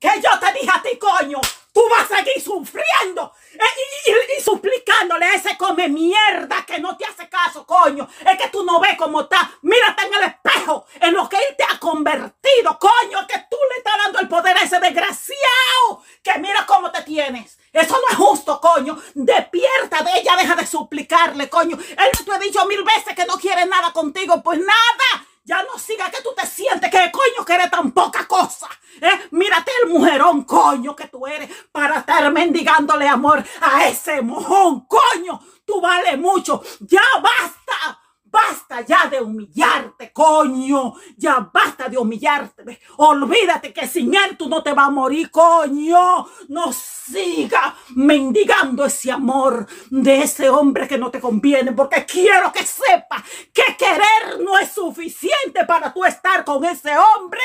que yo te dije a ti, coño, tú vas a seguir sufriendo eh, y, suplicándole a ese come mierda que no te hace caso, coño. Es que tú no ves cómo está. Mírate en el espejo, en lo que él te ha convertido, coño. Es que tú le estás dando el poder a ese desgraciado que mira cómo te tienes. Eso no es justo, coño. Despierta de ella, deja de suplicarle, coño. Él te ha dicho mil veces que no quiere nada contigo. Pues nada, ya no siga que tú te sientes que coño quiere tan poca cosa. Mírate el mujerón, coño, que tú eres para estar mendigándole amor a ese mojón, coño. Tú vales mucho. Ya basta. Basta ya de humillarte, coño. Ya basta de humillarte. Olvídate que sin él tú no te vas a morir, coño. No siga mendigando ese amor de ese hombre que no te conviene. Porque quiero que sepas que querer no es suficiente para tú estar con ese hombre.